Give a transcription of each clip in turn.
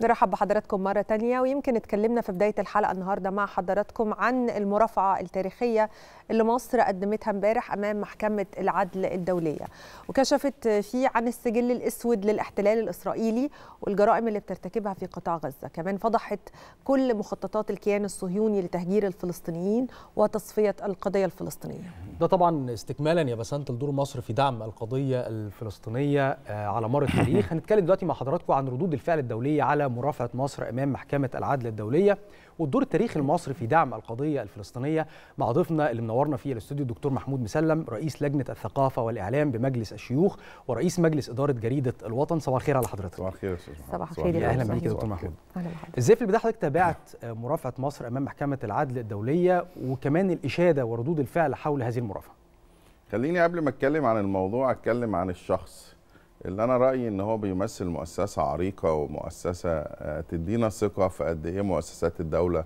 نرحب بحضراتكم مرة تانية ويمكن اتكلمنا في بداية الحلقة النهاردة مع حضراتكم عن المرافعة التاريخية اللي مصر قدمتها امبارح أمام محكمة العدل الدولية وكشفت فيه عن السجل الأسود للاحتلال الإسرائيلي والجرائم اللي بترتكبها في قطاع غزة كمان فضحت كل مخططات الكيان الصهيوني لتهجير الفلسطينيين وتصفية القضية الفلسطينية ده طبعا استكمالا يا بسنت لدور مصر في دعم القضية الفلسطينية آه، على مر التاريخ هنتكلم دلوقتي مع حضراتكم عن ردود الفعل الدولية على مرافعة مصر أمام محكمة العدل الدولية والدور التاريخي المصري في دعم القضية الفلسطينية مع ضيفنا اللي منورنا في الاستوديو الدكتور محمود مسلم رئيس لجنة الثقافة والإعلام بمجلس الشيوخ ورئيس مجلس إدارة جريدة الوطن صباح الخير على حضرتك صباح الخير صباح الخير أهلا بيك يا دكتور محمود ازاي في البداية حضرتك تابعت مرافعة مصر أمام محكمة العدل الدولية وكمان الإشادة وردود الفعل حول هذه المرافعة خليني قبل ما اتكلم عن الموضوع اتكلم عن الشخص اللي انا رايي ان هو بيمثل مؤسسه عريقه ومؤسسه آه، تدينا ثقه في قد ايه مؤسسات الدوله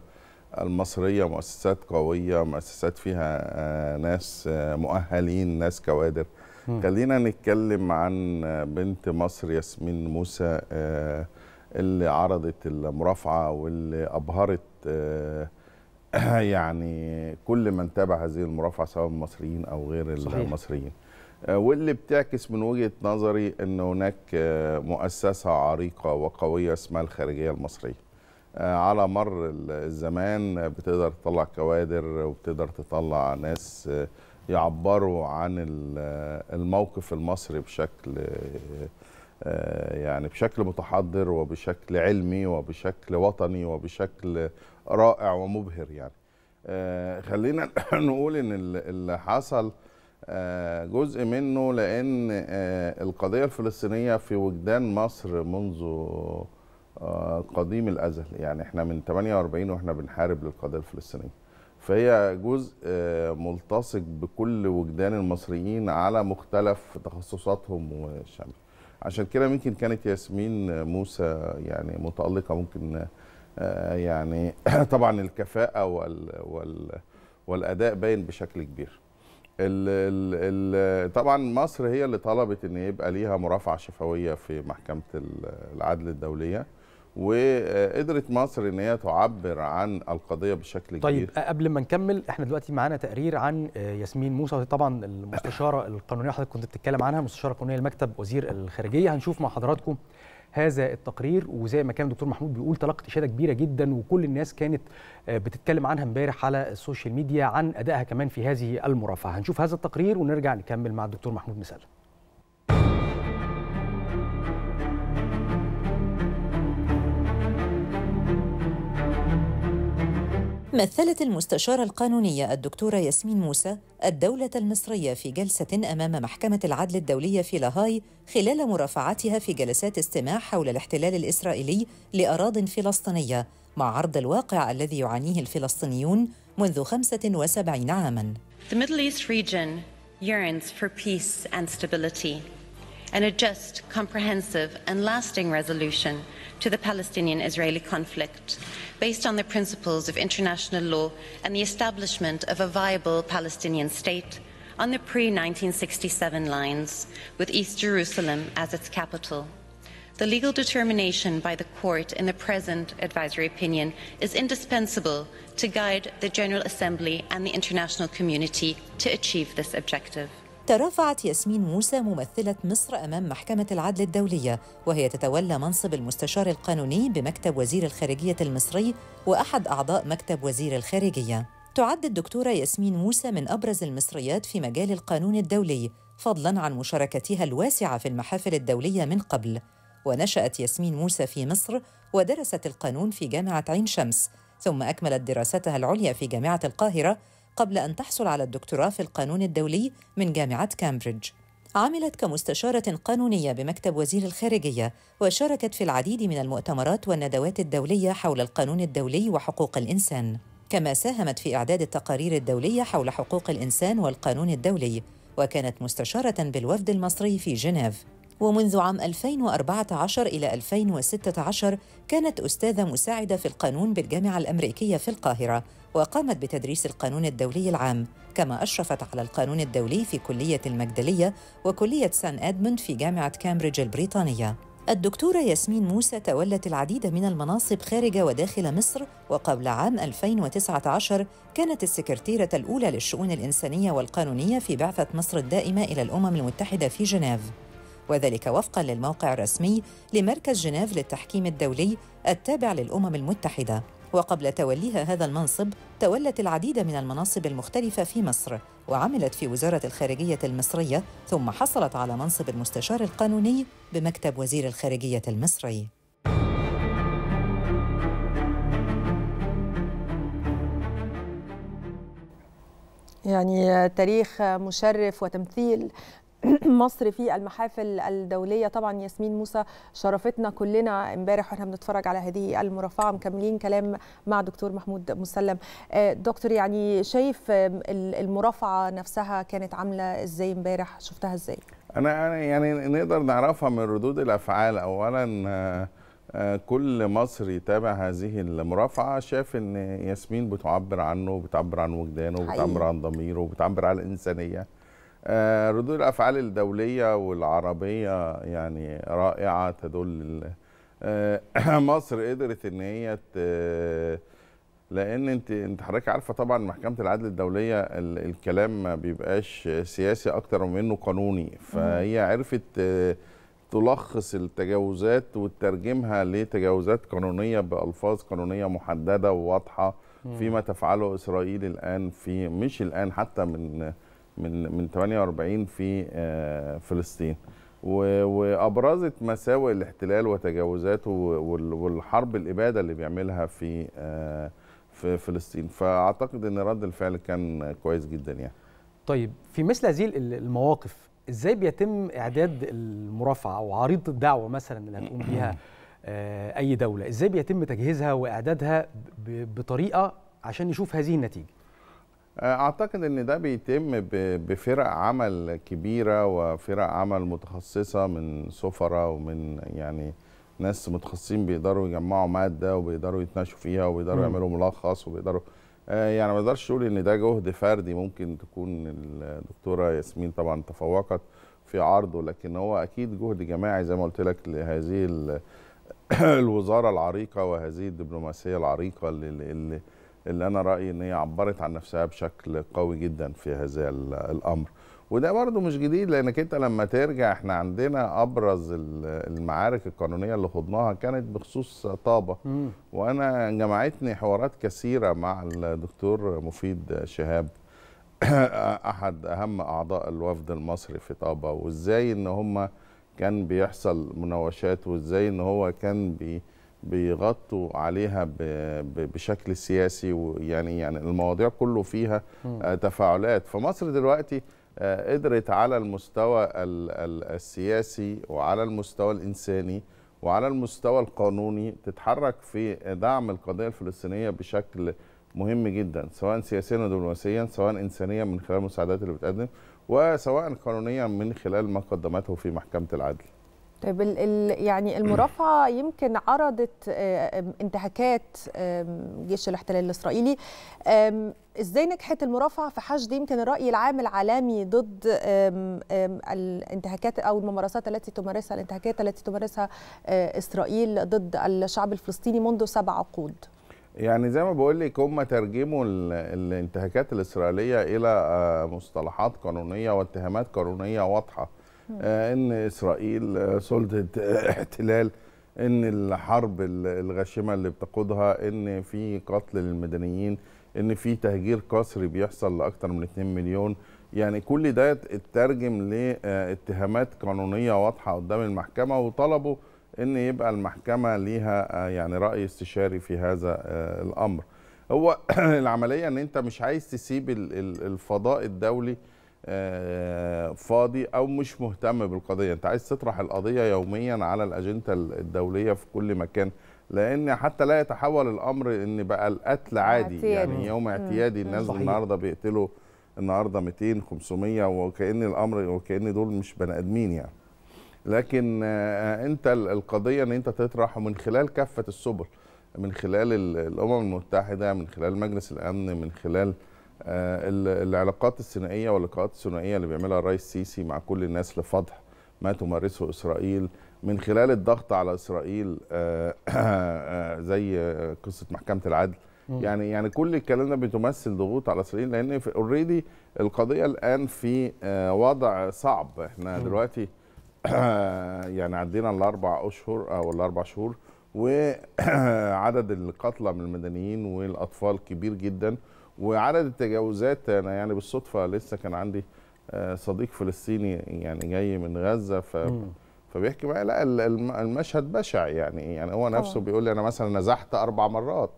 المصريه مؤسسات قويه مؤسسات فيها آه، ناس آه، مؤهلين ناس كوادر م. خلينا نتكلم عن بنت مصر ياسمين موسى اللي عرضت المرافعه واللي ابهرت يعني كل من تابع هذه المرافعه سواء المصريين او غير صحيح. المصريين آه، واللي بتعكس من وجهه نظري ان هناك آه، مؤسسه عريقه وقويه اسمها الخارجيه المصريه. آه، على مر الزمان بتقدر تطلع كوادر وبتقدر تطلع ناس يعبروا عن الموقف المصري بشكل يعني بشكل متحضر وبشكل علمي وبشكل وطني وبشكل رائع ومبهر يعني خلينا نقول ان اللي حصل آه، جزء منه لأن آه، القضية الفلسطينية في وجدان مصر منذ آه، قديم الأزل يعني احنا من 48 واحنا بنحارب للقضية الفلسطينية فهي جزء ملتصق بكل وجدان المصريين على مختلف تخصصاتهم وشمل عشان كده ممكن كانت ياسمين موسى يعني متألقة ممكن يعني طبعا الكفاءة وال وال والأداء باين بشكل كبير ال ال ال طبعا مصر هي اللي طلبت ان يبقى ليها مرافعه شفويه في محكمه العدل الدوليه وقدرت مصر ان هي تعبر عن القضيه بشكل طيب كبير طيب قبل ما نكمل احنا دلوقتي معانا تقرير عن آه، ياسمين موسى طبعا المستشاره القانونيه حضرتك كنت بتتكلم عنها المستشاره القانونيه لمكتب وزير الخارجيه هنشوف مع حضراتكم هذا التقرير وزي ما كان الدكتور محمود بيقول تلقت اشاده كبيره جدا وكل الناس كانت آه، بتتكلم عنها امبارح على السوشيال ميديا عن ادائها كمان في هذه المرافعه هنشوف هذا التقرير ونرجع نكمل مع الدكتور محمود مسلم مثلت المستشارة القانونية الدكتورة ياسمين موسى الدولة المصرية في جلسة أمام محكمة العدل الدولية في لاهاي خلال مرافعتها في جلسات استماع حول الاحتلال الإسرائيلي لأراض فلسطينية مع عرض الواقع الذي يعانيه الفلسطينيون منذ 75 عاماً. The Middle East region yearns for peace and stability. and a just, comprehensive, and lasting resolution to the Palestinian Israeli conflict based on the principles of international law and the establishment of a viable Palestinian state on the pre 1967 lines, with East Jerusalem as its capital. The legal determination by the court in the present advisory opinion is indispensable to guide the General Assembly and the international community to achieve this objective. ترافعت ياسمين موسى ممثلة مصر أمام محكمة العدل الدولية وهي تتولى منصب المستشار القانوني بمكتب وزير الخارجية المصري وأحد أعضاء مكتب وزير الخارجية تعد الدكتورة ياسمين موسى من أبرز المصريات في مجال القانون الدولي فضلاً عن مشاركتها الواسعة في المحافل الدولية من قبل ونشأت ياسمين موسى في مصر ودرست القانون في جامعة عين شمس ثم أكملت دراستها العليا في جامعة القاهرة قبل أن تحصل على الدكتوراه في القانون الدولي من جامعة كامبريدج. عملت كمستشارة قانونية بمكتب وزير الخارجية وشاركت في العديد من المؤتمرات والندوات الدولية حول القانون الدولي وحقوق الإنسان. كما ساهمت في إعداد التقارير الدولية حول حقوق الإنسان والقانون الدولي وكانت مستشارة بالوفد المصري في جنيف ومنذ عام 2014 إلى 2016 كانت أستاذة مساعدة في القانون بالجامعة الأمريكية في القاهرة وقامت بتدريس القانون الدولي العام كما أشرفت على القانون الدولي في كلية المجدلية وكلية سان أدموند في جامعة كامبريدج البريطانية الدكتورة ياسمين موسى تولت العديد من المناصب خارج وداخل مصر وقبل عام 2019 كانت السكرتيرة الأولى للشؤون الإنسانية والقانونية في بعثة مصر الدائمة إلى الأمم المتحدة في جنيف وذلك وفقا للموقع الرسمي لمركز جنيف للتحكيم الدولي التابع للأمم المتحدة وقبل توليها هذا المنصب تولت العديد من المناصب المختلفة في مصر وعملت في وزارة الخارجية المصرية ثم حصلت على منصب المستشار القانوني بمكتب وزير الخارجية المصري يعني تاريخ مشرف وتمثيل مصر في المحافل الدوليه طبعا ياسمين موسى شرفتنا كلنا امبارح واحنا بنتفرج على هذه المرافعه مكملين كلام مع دكتور محمود مسلم آه، دكتور يعني شايف المرافعه نفسها كانت عامله ازاي امبارح شفتها ازاي انا يعني نقدر نعرفها من ردود الافعال اولا آه، آه، كل مصري تابع هذه المرافعه شاف ان ياسمين بتعبر عنه بتعبر عن وجدانه بتعبر عن ضميره بتعبر عن الانسانيه آه، ردود الافعال الدوليه والعربيه يعني رائعه تدل آه، مصر قدرت ان هي لان انت انت حضرتك عارفه طبعا محكمه العدل الدوليه الكلام ما بيبقاش سياسي اكتر منه قانوني فهي عرفت تلخص التجاوزات وترجمها لتجاوزات قانونيه بالفاظ قانونيه محدده وواضحه فيما تفعله اسرائيل الان في مش الان حتى من من من 48 في آه، فلسطين وابرزت مساوئ الاحتلال وتجاوزاته والحرب الاباده اللي بيعملها في آه، في فلسطين فاعتقد ان رد الفعل كان كويس جدا يعني طيب في مثل هذه المواقف ازاي بيتم اعداد المرافعه او عريضه الدعوه مثلا اللي هتقوم بيها آه، اي دوله ازاي بيتم تجهيزها واعدادها بطريقه عشان نشوف هذه النتيجه آه، اعتقد ان ده بيتم بفرق عمل كبيره وفرق عمل متخصصه من سفراء ومن يعني ناس متخصصين بيقدروا يجمعوا ماده وبيقدروا يتناقشوا فيها وبيقدروا يعملوا ملخص وبيقدروا آه، يعني ما اقدرش اقول ان ده جهد فردي ممكن تكون الدكتوره ياسمين طبعا تفوقت في عرضه لكن هو اكيد جهد جماعي زي ما قلت لك لهذه الوزاره العريقه وهذه الدبلوماسيه العريقه اللي اللي انا رايي ان هي عبرت عن نفسها بشكل قوي جدا في هذا الامر وده برضو مش جديد لانك انت لما ترجع احنا عندنا ابرز المعارك القانونيه اللي خضناها كانت بخصوص طابه مم. وانا جمعتني حوارات كثيره مع الدكتور مفيد شهاب احد اهم اعضاء الوفد المصري في طابه وازاي ان هم كان بيحصل مناوشات وازاي ان هو كان بي بيغطوا عليها بشكل سياسي ويعني يعني المواضيع كله فيها آه، تفاعلات فمصر دلوقتي آه، قدرت على المستوى السياسي وعلى المستوى الإنساني وعلى المستوى القانوني تتحرك في دعم القضية الفلسطينية بشكل مهم جدا سواء سياسيا ودبلوماسيا سواء إنسانيا من خلال المساعدات اللي بتقدم وسواء قانونيا من خلال ما قدمته في محكمة العدل طيب ال الـ يعني المرافعه يمكن عرضت آه، انتهاكات جيش الاحتلال الاسرائيلي ازاي نجحت المرافعه في حشد يمكن الراي العام العالمي ضد الانتهاكات او الممارسات التي تمارسها الانتهاكات التي تمارسها آه، اسرائيل ضد الشعب الفلسطيني منذ سبع عقود يعني زي ما بقول لك هم ترجموا الانتهاكات الاسرائيليه الى آه، مصطلحات قانونيه واتهامات قانونيه واضحه آه، ان اسرائيل آه، سلطه آه، احتلال ان الحرب الغاشمه اللي بتقودها ان في قتل للمدنيين ان في تهجير قسري بيحصل لاكثر من 2 مليون يعني كل ده اترجم لاتهامات قانونيه واضحه قدام المحكمه وطلبوا ان يبقى المحكمه ليها يعني راي استشاري في هذا الامر هو العمليه ان انت مش عايز تسيب الفضاء الدولي آه، فاضي او مش مهتم بالقضيه انت عايز تطرح القضيه يوميا على الاجنده الدوليه في كل مكان لان حتى لا يتحول الامر ان بقى القتل عادي يعني اعتيادي. يعني يوم اعتيادي الناس صحيح. النهارده بيقتلوا النهارده 200 500 وكان الامر وكان دول مش بني ادمين يعني لكن آه، انت القضيه ان انت تطرحه من خلال كافه السبل من خلال الامم المتحده من خلال مجلس الامن من خلال آه، العلاقات الثنائيه واللقاءات الثنائيه اللي بيعملها الرئيس السيسي مع كل الناس لفضح ما تمارسه اسرائيل من خلال الضغط على اسرائيل آه، آه، زي قصه محكمه العدل يعني يعني كل الكلام ده بتمثل ضغوط على اسرائيل لان اوريدي القضيه الان في وضع صعب احنا دلوقتي يعني عندنا الاربع اشهر او الاربع شهور وعدد القتلى من المدنيين والاطفال كبير جدا وعدد التجاوزات انا يعني بالصدفه لسه كان عندي آه، صديق فلسطيني يعني جاي من غزه ف فبيحكي معايا لا المشهد بشع يعني يعني هو نفسه أوه. بيقول لي انا مثلا نزحت اربع مرات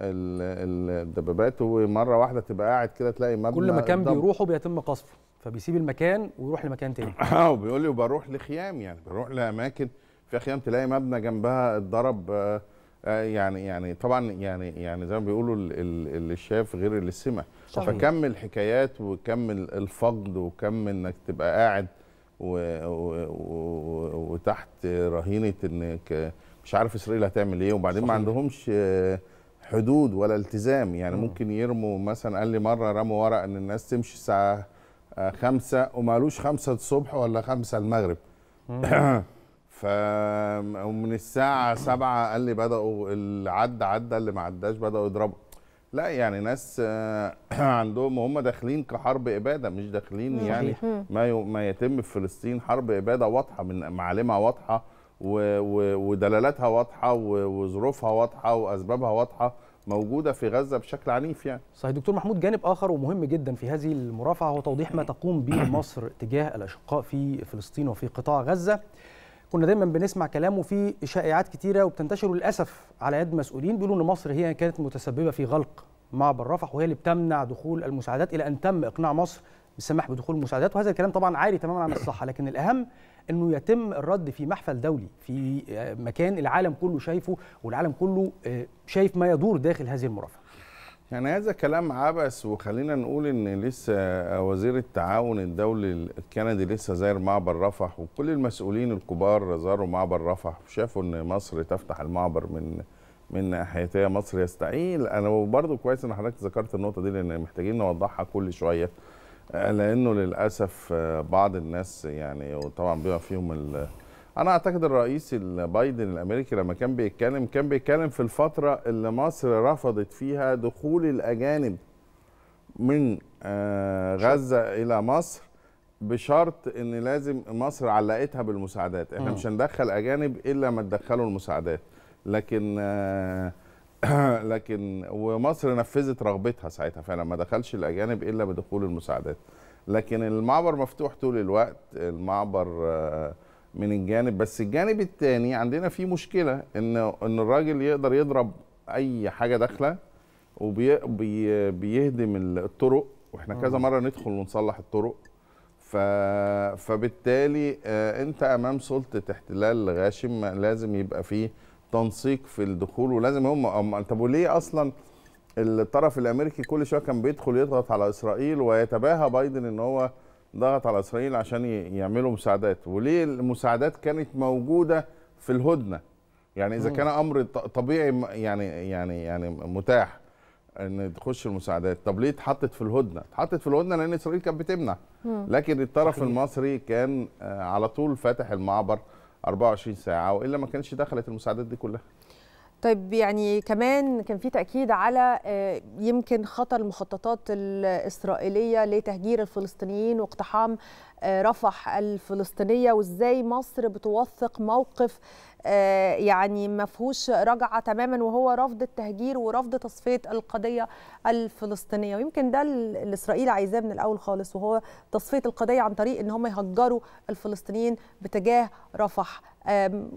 الدبابات ومره واحده تبقى قاعد كده تلاقي مبنى كل مكان بيروحه بيتم قصفه فبيسيب المكان ويروح لمكان تاني اه وبيقول لي وبروح لخيام يعني بروح لاماكن في خيام تلاقي مبنى جنبها اتضرب آه آه، يعني يعني طبعا يعني يعني زي ما بيقولوا اللي شاف غير اللي سمع فكم الحكايات وكم الفقد وكم انك تبقى قاعد وتحت رهينه انك مش عارف اسرائيل هتعمل ايه وبعدين صحيح. ما عندهمش آه، حدود ولا التزام يعني م. ممكن يرموا مثلا قال لي مره رموا ورق ان الناس تمشي الساعه آه، خمسة وما قالوش 5 الصبح ولا خمسة المغرب فمن الساعة سبعة قال لي بدأوا اللي عدى عدى اللي ما عداش بدأوا يضربوا لا يعني ناس آه، عندهم هم داخلين كحرب إبادة مش داخلين يعني ما ما يتم في فلسطين حرب إبادة واضحة من معالمها واضحة ودلالاتها واضحة وظروفها واضحة وأسبابها واضحة موجودة في غزة بشكل عنيف يعني صحيح دكتور محمود جانب آخر ومهم جدا في هذه المرافعة هو توضيح ما تقوم به مصر تجاه الأشقاء في فلسطين وفي قطاع غزة كنا دايما بنسمع كلامه في شائعات كتيره وبتنتشر للاسف على يد مسؤولين بيقولوا ان مصر هي كانت متسببه في غلق معبر رفح وهي اللي بتمنع دخول المساعدات الى ان تم اقناع مصر بالسماح بدخول المساعدات وهذا الكلام طبعا عاري تماما عن الصحه لكن الاهم انه يتم الرد في محفل دولي في مكان العالم كله شايفه والعالم كله آه، شايف ما يدور داخل هذه المرافقه يعني هذا كلام عبث وخلينا نقول ان لسه وزير التعاون الدولي الكندي لسه زاير معبر رفح وكل المسؤولين الكبار زاروا معبر رفح وشافوا ان مصر تفتح المعبر من من ناحيتها مصر يستعيل انا وبرضه كويس ان حضرتك ذكرت النقطه دي لان محتاجين نوضحها كل شويه لانه للاسف بعض الناس يعني وطبعا بما فيهم انا اعتقد الرئيس بايدن الامريكي لما كان بيتكلم كان بيتكلم في الفتره اللي مصر رفضت فيها دخول الاجانب من آه، غزه الى مصر بشرط ان لازم مصر علقتها بالمساعدات احنا مش هندخل اجانب الا ما تدخلوا المساعدات لكن آه، لكن ومصر نفذت رغبتها ساعتها فعلا ما دخلش الاجانب الا بدخول المساعدات لكن المعبر مفتوح طول الوقت المعبر آه، من الجانب بس الجانب الثاني عندنا في مشكله ان ان الراجل يقدر يضرب اي حاجه داخله وبيهدم الطرق واحنا كذا آه. مره ندخل ونصلح الطرق ف... فبالتالي آه، انت امام سلطه احتلال غاشم لازم يبقى فيه تنسيق في الدخول ولازم هم طب وليه اصلا الطرف الامريكي كل شويه كان بيدخل يضغط على اسرائيل ويتباهى بايدن ان هو ضغط على اسرائيل عشان يعملوا مساعدات وليه المساعدات كانت موجوده في الهدنه يعني اذا كان امر طبيعي يعني يعني يعني متاح ان تخش المساعدات طب ليه اتحطت في الهدنه اتحطت في الهدنه لان اسرائيل كانت بتمنع لكن الطرف أخير. المصري كان آه، على طول فاتح المعبر 24 ساعه والا ما كانش دخلت المساعدات دي كلها طيب يعني كمان كان في تاكيد على آه، يمكن خطر المخططات الاسرائيليه لتهجير الفلسطينيين واقتحام آه، رفح الفلسطينيه وازاي مصر بتوثق موقف آه، يعني ما فيهوش رجعه تماما وهو رفض التهجير ورفض تصفيه القضيه الفلسطينيه ويمكن ده اللي اسرائيل عايزاه من الاول خالص وهو تصفيه القضيه عن طريق ان هم يهجروا الفلسطينيين باتجاه رفح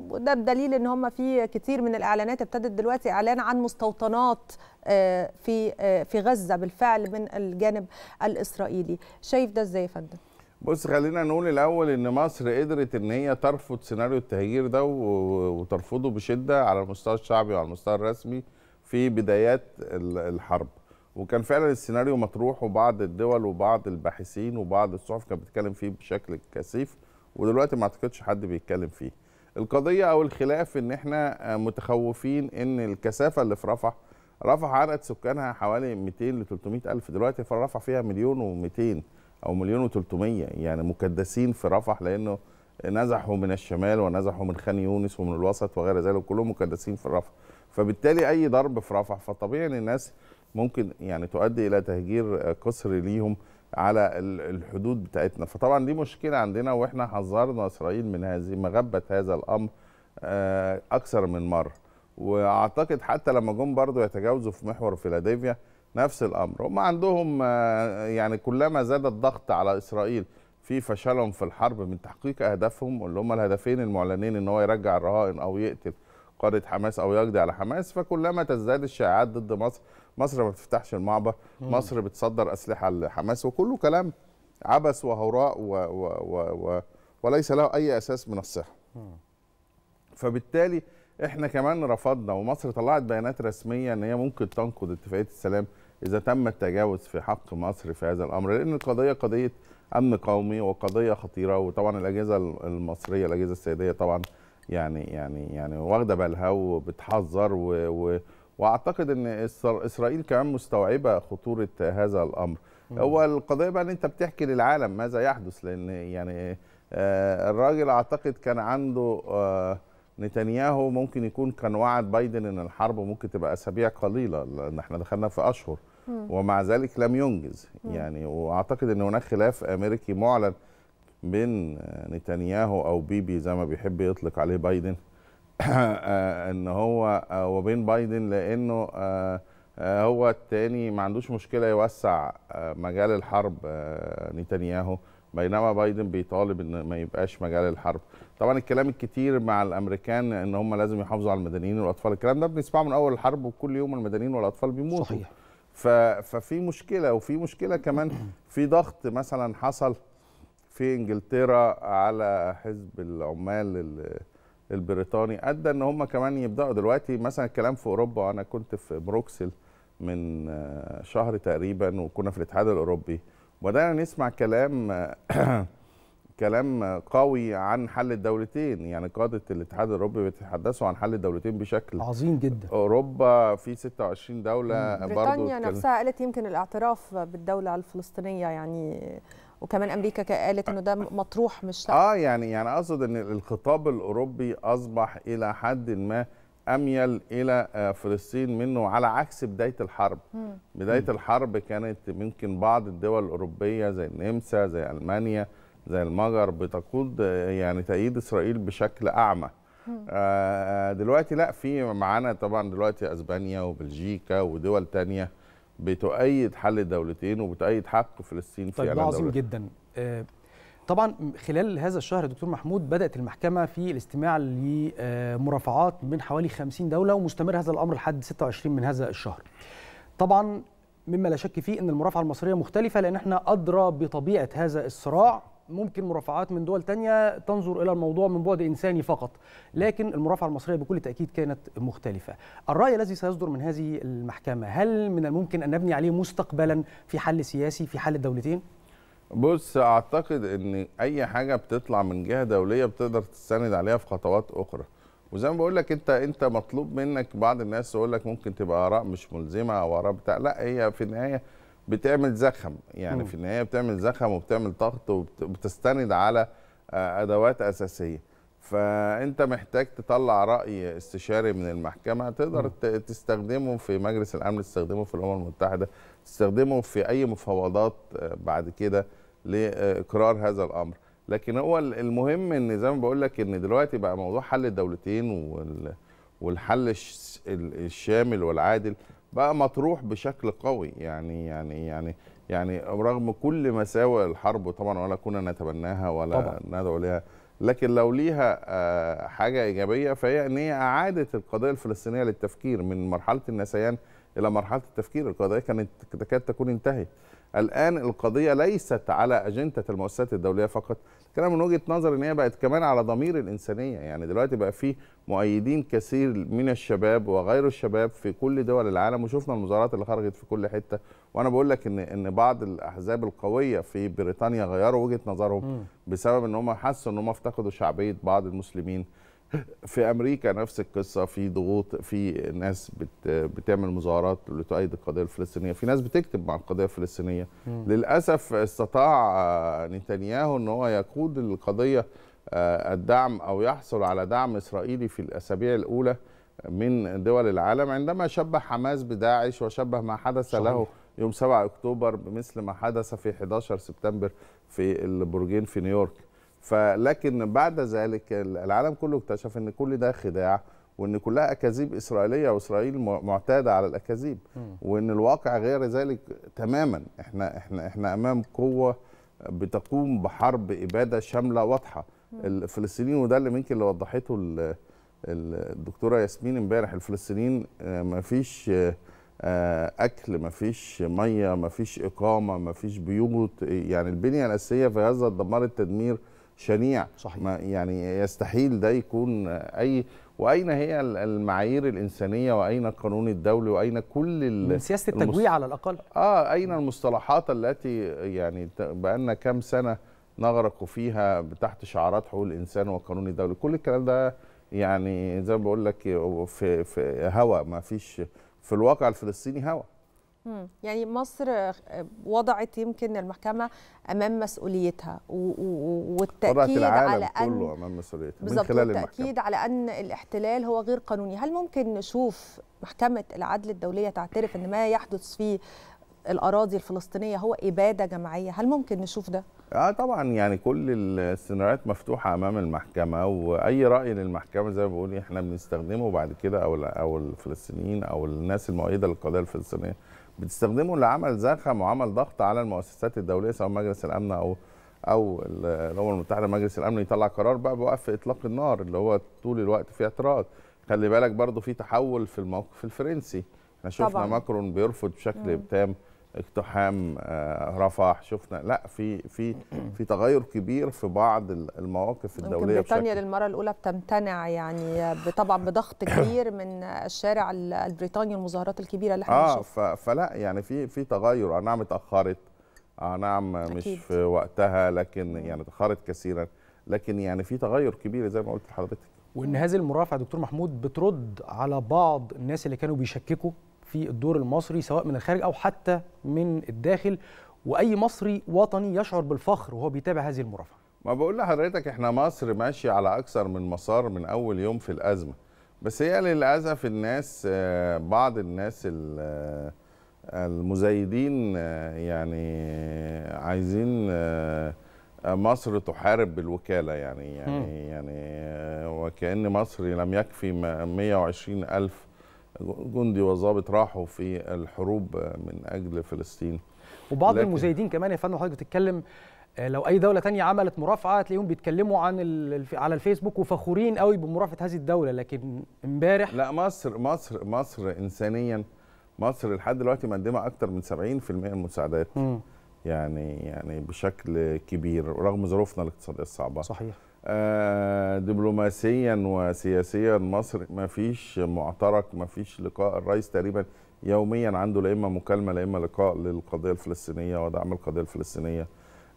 وده بدليل ان هم في كتير من الاعلانات ابتدت دلوقتي اعلان عن مستوطنات آه، في آه، في غزه بالفعل من الجانب الاسرائيلي شايف ده ازاي يا فندم بص خلينا نقول الاول ان مصر قدرت ان هي ترفض سيناريو التهجير ده وترفضه بشده على المستوى الشعبي وعلى المستوى الرسمي في بدايات الحرب وكان فعلا السيناريو مطروح وبعض الدول وبعض الباحثين وبعض الصحف كانت بتتكلم فيه بشكل كثيف ودلوقتي ما اعتقدش حد بيتكلم فيه القضيه او الخلاف ان احنا متخوفين ان الكثافه اللي في رفح رفح عدد سكانها حوالي 200 ل 300 الف دلوقتي فرفح فيها مليون و200 او مليون و300 يعني مكدسين في رفح لانه نزحوا من الشمال ونزحوا من خان يونس ومن الوسط وغير ذلك كلهم مكدسين في رفح فبالتالي اي ضرب في رفح فطبيعي ان الناس ممكن يعني تؤدي الى تهجير قسري ليهم على الحدود بتاعتنا فطبعا دي مشكله عندنا واحنا حذرنا اسرائيل من هذه مغبه هذا الامر آه، اكثر من مره واعتقد حتى لما جم برضو يتجاوزوا في محور فيلادلفيا نفس الامر هم عندهم آه، يعني كلما زاد الضغط على اسرائيل في فشلهم في الحرب من تحقيق اهدافهم اللي هم الهدفين المعلنين ان هو يرجع الرهائن او يقتل قاده حماس او يقضي على حماس فكلما تزداد الشائعات ضد مصر مصر ما بتفتحش المعبر مصر بتصدر اسلحه لحماس وكله كلام عبث وهراء و و و و وليس له اي اساس من الصحه فبالتالي احنا كمان رفضنا ومصر طلعت بيانات رسميه ان هي ممكن تنقض اتفاقيه السلام اذا تم التجاوز في حق مصر في هذا الامر لان القضيه قضيه امن قومي وقضيه خطيره وطبعا الاجهزه المصريه الاجهزه السياديه طبعا يعني يعني يعني واخده بالها وبتحذر و, و واعتقد ان اسرائيل كمان مستوعبه خطوره هذا الامر هو القضيه بقى ان انت بتحكي للعالم ماذا يحدث لان يعني آه، الراجل اعتقد كان عنده آه، نتنياهو ممكن يكون كان وعد بايدن ان الحرب ممكن تبقى اسابيع قليله لان احنا دخلنا في اشهر ومع ذلك لم ينجز يعني واعتقد ان هناك خلاف امريكي معلن بين نتنياهو او بيبي زي ما بيحب يطلق عليه بايدن آه، ان هو آه، وبين بايدن لانه آه، هو الثاني ما عندوش مشكله يوسع مجال الحرب نتنياهو بينما بايدن بيطالب ان ما يبقاش مجال الحرب طبعا الكلام الكتير مع الامريكان ان هم لازم يحافظوا على المدنيين والاطفال الكلام ده بنسمعه من اول الحرب وكل يوم المدنيين والاطفال بيموتوا صحيح ففي مشكله وفي مشكله كمان في ضغط مثلا حصل في انجلترا على حزب العمال البريطاني ادى ان هم كمان يبداوا دلوقتي مثلا الكلام في اوروبا انا كنت في بروكسل من آه، شهر تقريبا وكنا في الاتحاد الاوروبي وبدانا نسمع كلام آه، كلام قوي عن حل الدولتين يعني قادة الاتحاد الأوروبي بيتحدثوا عن حل الدولتين بشكل عظيم جدا أوروبا في 26 دولة برضه بريطانيا نفسها قالت يمكن الاعتراف بالدولة الفلسطينية يعني وكمان امريكا قالت انه ده مطروح مش اه يعني يعني اقصد ان الخطاب الاوروبي اصبح الى حد ما اميل الى آه، فلسطين منه على عكس بدايه الحرب بدايه الحرب كانت ممكن بعض الدول الاوروبيه زي النمسا زي المانيا زي المجر بتقود يعني تأييد إسرائيل بشكل أعمى آه، دلوقتي لا في معانا طبعا دلوقتي اسبانيا وبلجيكا ودول تانية بتؤيد حل الدولتين وبتؤيد حق فلسطين في طيب عظيم جدا آه، طبعا خلال هذا الشهر دكتور محمود بدات المحكمه في الاستماع لمرافعات من حوالي 50 دوله ومستمر هذا الامر لحد 26 من هذا الشهر طبعا مما لا شك فيه ان المرافعه المصريه مختلفه لان احنا ادرى بطبيعه هذا الصراع ممكن مرافعات من دول تانية تنظر إلى الموضوع من بعد إنساني فقط لكن المرافعة المصرية بكل تأكيد كانت مختلفة الرأي الذي سيصدر من هذه المحكمة هل من الممكن أن نبني عليه مستقبلا في حل سياسي في حل الدولتين؟ بص أعتقد أن أي حاجة بتطلع من جهة دولية بتقدر تستند عليها في خطوات أخرى وزي ما بقول لك انت انت مطلوب منك بعض الناس يقول لك ممكن تبقى اراء مش ملزمه او اراء بتاع لا هي في النهايه بتعمل زخم يعني م. في النهايه بتعمل زخم وبتعمل ضغط وبتستند على آه، ادوات اساسيه فانت محتاج تطلع راي استشاري من المحكمه تقدر م. تستخدمه في مجلس الامن تستخدمه في الامم المتحده تستخدمه في اي مفاوضات آه، بعد كده لاقرار هذا الامر لكن هو المهم ان زي ما بقول لك ان دلوقتي بقى موضوع حل الدولتين وال والحل الشامل والعادل بقى مطروح بشكل قوي يعني يعني يعني يعني رغم كل مساوئ الحرب طبعا ولا كنا نتبناها ولا طبعا. ندعو لها لكن لو ليها آه، حاجه ايجابيه فهي ان هي اعادت القضيه الفلسطينيه للتفكير من مرحله النسيان الى مرحله التفكير القضيه كانت تكاد تكون انتهت الان القضيه ليست على اجنده المؤسسات الدوليه فقط كلام من وجهه نظر ان هي بقت كمان على ضمير الانسانيه يعني دلوقتي بقى في مؤيدين كثير من الشباب وغير الشباب في كل دول العالم وشفنا المظاهرات اللي خرجت في كل حته وانا بقول لك ان ان بعض الاحزاب القويه في بريطانيا غيروا وجهه نظرهم بسبب ان هم حسوا ان هم افتقدوا شعبيه بعض المسلمين في امريكا نفس القصه في ضغوط في ناس بت بتعمل مظاهرات لتؤيد القضيه الفلسطينيه في ناس بتكتب مع القضيه الفلسطينيه مم. للاسف استطاع نتنياهو ان هو يقود القضيه آه، الدعم او يحصل على دعم اسرائيلي في الاسابيع الاولى من دول العالم عندما شبه حماس بداعش وشبه ما حدث صحيح. له يوم 7 اكتوبر بمثل ما حدث في 11 سبتمبر في البرجين في نيويورك فلكن بعد ذلك العالم كله اكتشف ان كل ده خداع وان كلها اكاذيب اسرائيليه واسرائيل معتاده على الاكاذيب وان الواقع غير ذلك تماما احنا احنا احنا امام قوه بتقوم بحرب اباده شامله واضحه الفلسطينيين وده اللي ممكن اللي وضحته الدكتوره ياسمين امبارح الفلسطينيين آه، ما فيش آه، اكل ما فيش ميه ما فيش اقامه ما فيش بيوت يعني البنيه الاساسيه في غزه اتدمرت تدمير شنيع صحيح. ما يعني يستحيل ده يكون اي واين هي المعايير الانسانيه واين القانون الدولي واين كل من سياسه التجويع المص... على الاقل اه اين المصطلحات التي يعني بقالنا كام سنه نغرق فيها تحت شعارات حقوق الانسان والقانون الدولي كل الكلام ده يعني زي ما بقول لك في في هوا ما فيش في الواقع الفلسطيني هوا يعني مصر آه، وضعت يمكن المحكمة أمام مسؤوليتها والتأكيد على أن كله أمام مسؤوليتها من خلال التأكيد المحكمة. على أن الاحتلال هو غير قانوني هل ممكن نشوف محكمة العدل الدولية تعترف أن ما يحدث في الأراضي الفلسطينية هو إبادة جماعية هل ممكن نشوف ده؟ آه طبعا يعني كل السيناريوهات مفتوحة أمام المحكمة وأي رأي للمحكمة زي ما بقول إيه، إحنا بنستخدمه بعد كده أو أو الفلسطينيين أو الناس المؤيدة للقضية الفلسطينية بتستخدمه لعمل زخم وعمل ضغط على المؤسسات الدوليه سواء مجلس الامن او او الامم المتحده مجلس الامن يطلع قرار بقى بوقف اطلاق النار اللي هو طول الوقت في اعتراض خلي بالك برضو في تحول في الموقف الفرنسي احنا شفنا ماكرون بيرفض بشكل تام اقتحام آه، رفح شفنا لا في في في تغير كبير في بعض المواقف الدوليه بريطانيا للمره الاولى بتمتنع يعني طبعا بضغط كبير من الشارع البريطاني المظاهرات الكبيره اللي احنا اه فلا يعني في في تغير اه نعم اتاخرت اه نعم أكيد. مش في وقتها لكن يعني اتاخرت كثيرا لكن يعني في تغير كبير زي ما قلت لحضرتك وان هذه المرافعه دكتور محمود بترد على بعض الناس اللي كانوا بيشككوا في الدور المصري سواء من الخارج او حتى من الداخل واي مصري وطني يشعر بالفخر وهو بيتابع هذه المرافعه ما بقول لحضرتك احنا مصر ماشيه على اكثر من مسار من اول يوم في الازمه بس هي للاسف الناس آه، بعض الناس آه، المزايدين آه، يعني عايزين مصر تحارب بالوكاله يعني يعني يعني وكان مصر لم يكفي 120 الف جندي وظابط راحوا في الحروب من اجل فلسطين وبعض لكن... المزايدين كمان يا فندم حضرتك بتتكلم آه، لو اي دوله تانية عملت مرافعه تلاقيهم بيتكلموا عن على الفيسبوك وفخورين قوي بمرافعه هذه الدوله لكن امبارح لا مصر مصر مصر انسانيا مصر لحد دلوقتي مقدمه اكثر من 70% من المساعدات م. يعني يعني بشكل كبير رغم ظروفنا الاقتصاديه الصعبه صحيح آه، دبلوماسيا وسياسيا مصر ما فيش معترك ما فيش لقاء الرئيس تقريبا يوميا عنده لا اما مكالمه لا اما لقاء للقضيه الفلسطينيه ودعم القضيه الفلسطينيه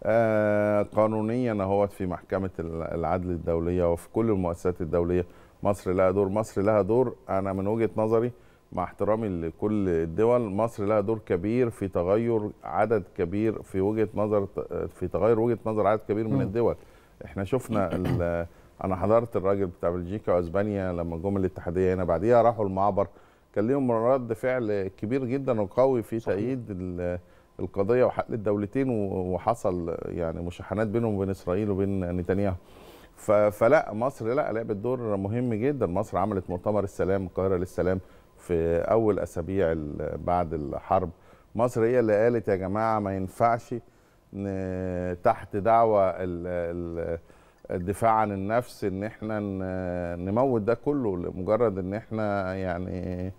آه، قانونيا اهوت في محكمه العدل الدوليه وفي كل المؤسسات الدوليه مصر لها دور مصر لها دور انا من وجهه نظري مع احترامي لكل الدول مصر لها دور كبير في تغير عدد كبير في وجهه نظر في تغير وجهه نظر عدد كبير من الدول احنا شفنا انا حضرت الراجل بتاع بلجيكا واسبانيا لما جم الاتحاديه هنا بعديها راحوا المعبر كان ليهم رد فعل كبير جدا وقوي في تأييد القضيه وحق الدولتين وحصل يعني مشاحنات بينهم وبين اسرائيل وبين نتنياهو فلا مصر لا لعبت دور مهم جدا مصر عملت مؤتمر السلام القاهره للسلام في اول اسابيع بعد الحرب مصر هي اللي قالت يا جماعه ما ينفعش تحت دعوة الدفاع عن النفس ان احنا نموت ده كله لمجرد ان احنا يعني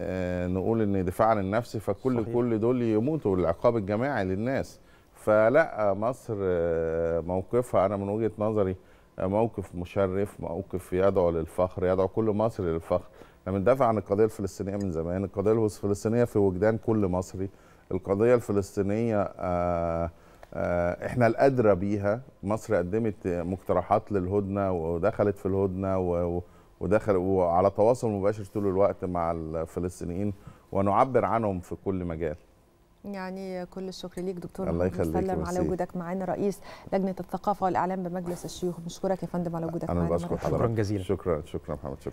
آه، نقول ان دفاع عن النفس فكل صحيح. كل دول يموتوا العقاب الجماعي للناس فلا مصر آه، موقفها انا من وجهه نظري آه، موقف مشرف موقف يدعو للفخر يدعو كل مصري للفخر احنا بندافع عن القضيه الفلسطينيه من زمان القضيه الفلسطينيه في وجدان كل مصري القضيه الفلسطينيه آه آه، احنا الادرى بيها مصر قدمت مقترحات للهدنه ودخلت في الهدنه ودخل وعلى تواصل مباشر طول الوقت مع الفلسطينيين ونعبر عنهم في كل مجال يعني كل الشكر ليك دكتور الله يخليك سلم على وجودك معانا رئيس لجنه الثقافه والاعلام بمجلس الشيوخ بشكرك يا فندم على وجودك معانا شكرا جزيلا شكرا شكرا محمد شكرا